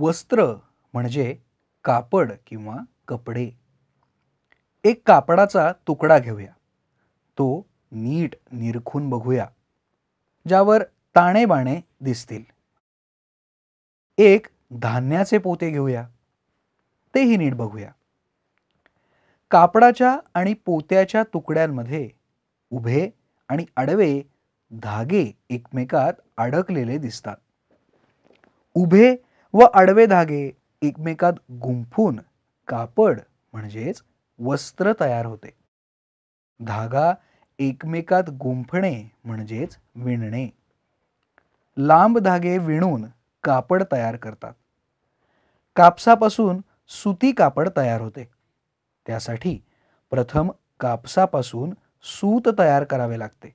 वस्त्र म्हणजे कापड किंवा कपडे एक कापडाचा तुकडा घेऊया तो नीट निरखून बघूया ज्यावर ताणेबाणे दिसतील एक धान्याचे पोते घेऊया तेही नीट बघूया कापडाच्या आणि पोत्याच्या तुकड्यांमध्ये उभे आणि आडवे धागे एकमेकात अडकलेले दिसतात उभे व आडवे धागे एकमेकात गुंफून कापड म्हणजेच वस्त्र तयार होते धागा एकमेकात गुंफणे म्हणजेच विणणे लांब धागे विणून कापड तयार करतात कापसापासून सुती कापड तयार होते त्यासाठी प्रथम कापसापासून सूत तयार करावे लागते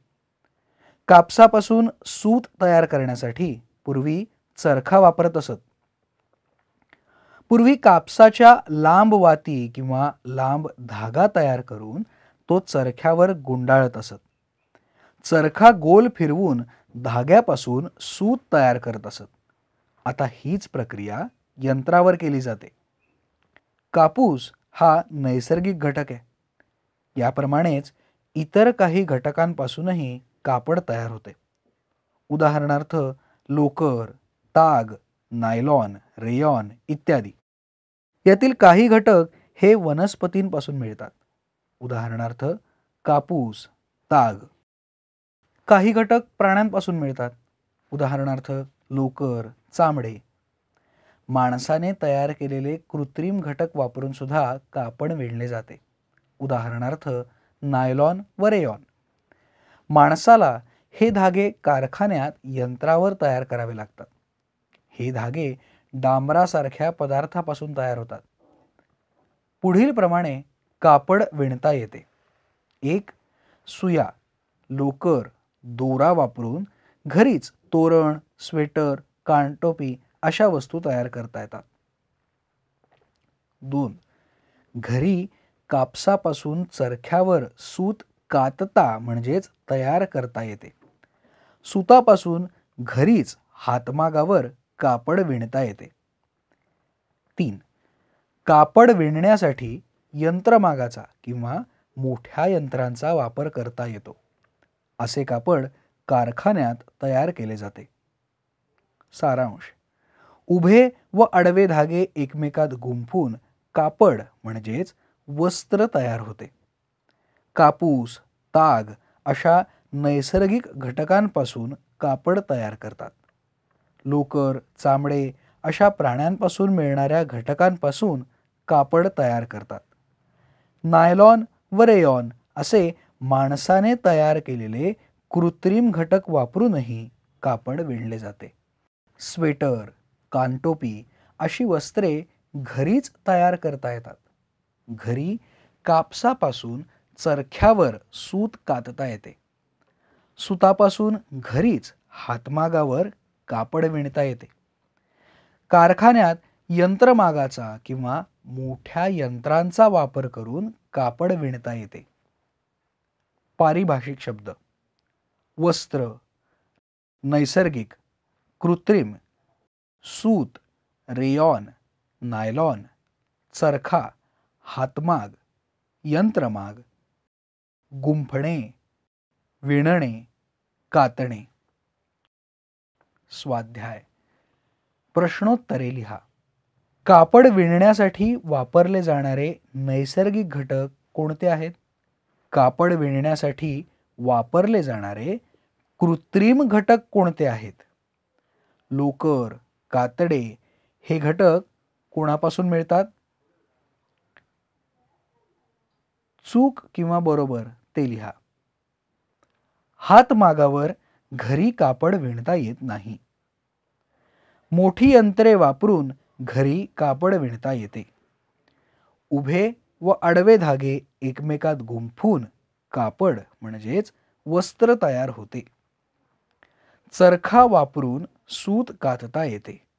कापसापासून सूत तयार करण्यासाठी पूर्वी चरखा वापरत असत पूर्वी कापसाच्या लांब वाती किंवा लांब धागा तयार करून तो चरख्यावर गुंडाळत असत चरखा गोल फिरवून धाग्यापासून सूत तयार करत असत आता हीच प्रक्रिया यंत्रावर केली जाते कापूस हा नैसर्गिक घटक आहे याप्रमाणेच इतर काही घटकांपासूनही कापड तयार होते उदाहरणार्थ लोकर ताग नायलॉन रेयॉन इत्यादी यातील काही घटक हे वनस्पतींपासून मिळतात उदाहरणार्थ कापूस ताग काही घटक प्राण्यांपासून मिळतात उदाहरणार्थ लोकर चामडे माणसाने तयार केलेले कृत्रिम घटक वापरून सुद्धा कापड विणले जाते उदाहरणार्थ नायलॉन व रेयॉन माणसाला हे धागे कारखान्यात यंत्रावर तयार करावे लागतात हे धागे डांबरासारख्या पदार्थापासून तयार होतात पुढील प्रमाणे कापड विणता येते एक सुया लोकर दोरा वापरून घरीच तोरण स्वेटर कानटोपी अशा वस्तू तयार करता येतात दोन घरी कापसापासून चरख्यावर सूत कातता म्हणजेच तयार करता येते सुतापासून घरीच हातमागावर कापड विणता येते तीन कापड विणण्यासाठी यंत्रमागाचा किंवा मोठ्या यंत्रांचा वापर करता येतो असे कापड कारखान्यात तयार केले जाते सारांश उभे व आडवे धागे एकमेकात गुंफून कापड म्हणजेच वस्त्र तयार होते कापूस ताग अशा नैसर्गिक घटकांपासून कापड तयार करतात लोकर चामडे अशा प्राण्यांपासून मिळणाऱ्या घटकांपासून कापड तयार करतात नायलॉन व रेयॉन असे माणसाने तयार केलेले कृत्रिम घटक वापरूनही कापड विणले जाते स्वेटर कानटोपी अशी वस्त्रे घरीच तयार करता येतात घरी कापसापासून चरख्यावर सूत कातता येते सुतापासून घरीच हातमागावर कापड विणता येते कारखान्यात यंत्रमागाचा किंवा मोठ्या यंत्रांचा वापर करून कापड विणता येते पारिभाषिक शब्द वस्त्र नैसर्गिक कृत्रिम सूत रेयॉन नायलॉन चरखा हातमाग यंत्रमाग गुंफणे विणणे कातणे स्वाध्याय प्रश्नोत्तरे लिहा कापड विणण्यासाठी वापरले जाणारे नैसर्गिक घटक कोणते आहेत कापड विणण्यासाठी वापरले जाणारे कृत्रिम घटक कोणते आहेत लोकर कातडे हे घटक कोणापासून मिळतात चूक किंवा बरोबर ते लिहा हातमागावर घरी कापड विणता येत नाही मोठी यंत्रे वापरून घरी कापड विणता येते उभे व आडवे धागे एकमेकात गुंफून कापड म्हणजेच वस्त्र तयार होते चरखा वापरून सूत कातता येते